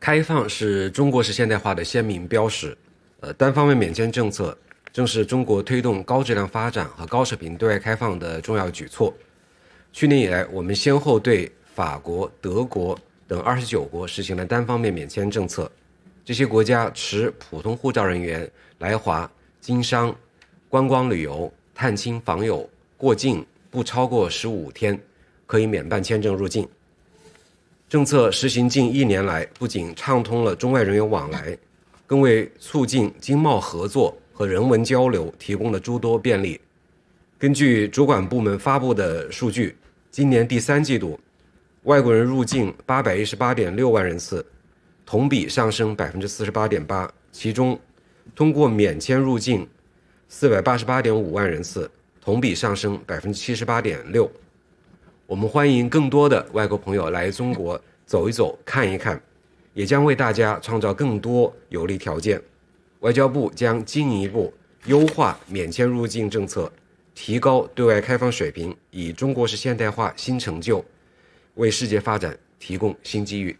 开放是中国式现代化的鲜明标识。呃，单方面免签政策正是中国推动高质量发展和高水平对外开放的重要举措。去年以来，我们先后对法国、德国等二十九国实行了单方面免签政策。这些国家持普通护照人员来华经商、观光旅游、探亲访友、过境不超过十五天，可以免办签证入境。政策实行近一年来，不仅畅通了中外人员往来，更为促进经贸合作和人文交流提供了诸多便利。根据主管部门发布的数据，今年第三季度，外国人入境八百一十八点六万人次，同比上升百分之四十八点八。其中，通过免签入境四百八十八点五万人次，同比上升百分之七十八点六。我们欢迎更多的外国朋友来中国走一走、看一看，也将为大家创造更多有利条件。外交部将进一步优化免签入境政策，提高对外开放水平，以中国式现代化新成就，为世界发展提供新机遇。